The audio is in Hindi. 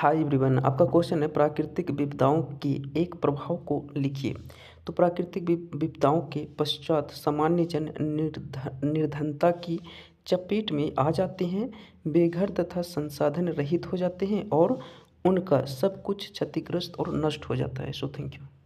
हाय एवरीवन आपका क्वेश्चन है प्राकृतिक विपदाओं के एक प्रभाव को लिखिए तो प्राकृतिक विपदाओं के पश्चात सामान्य जन निर्धन निर्धनता की चपेट में आ जाते हैं बेघर तथा संसाधन रहित हो जाते हैं और उनका सब कुछ क्षतिग्रस्त और नष्ट हो जाता है सो थैंक यू